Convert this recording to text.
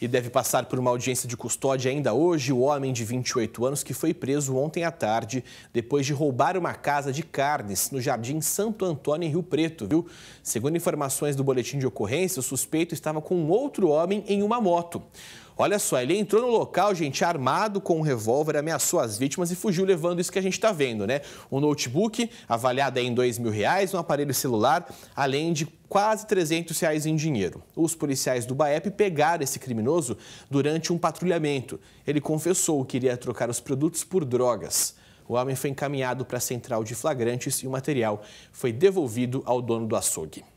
e deve passar por uma audiência de custódia ainda hoje. O homem de 28 anos que foi preso ontem à tarde depois de roubar uma casa de carnes no Jardim Santo Antônio, em Rio Preto, viu? Segundo informações do boletim de ocorrência, o suspeito estava com outro homem em uma moto. Olha só, ele entrou no local, gente, armado com um revólver, ameaçou as vítimas e fugiu levando isso que a gente está vendo, né? Um notebook avaliado em dois mil reais, um aparelho celular, além de quase 300 reais em dinheiro. Os policiais do BAEP pegaram esse criminoso durante um patrulhamento. Ele confessou que iria trocar os produtos por drogas. O homem foi encaminhado para a central de flagrantes e o material foi devolvido ao dono do açougue.